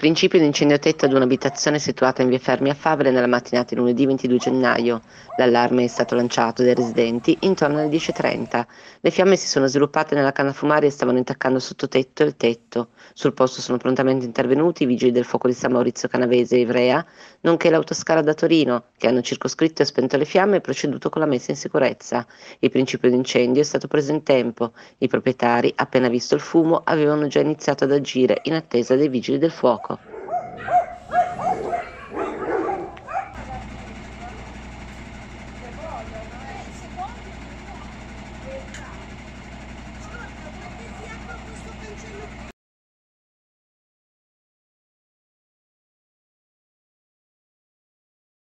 Principio di incendio tetto ad un'abitazione situata in via Fermi a Favre nella mattinata di lunedì 22 gennaio. L'allarme è stato lanciato dai residenti intorno alle 10.30. Le fiamme si sono sviluppate nella canna fumaria e stavano intaccando sottotetto e il tetto. Sul posto sono prontamente intervenuti i vigili del fuoco di San Maurizio Canavese e Ivrea, nonché l'autoscala da Torino, che hanno circoscritto e spento le fiamme e proceduto con la messa in sicurezza. Il principio di incendio è stato preso in tempo. I proprietari, appena visto il fumo, avevano già iniziato ad agire in attesa dei vigili del fuoco.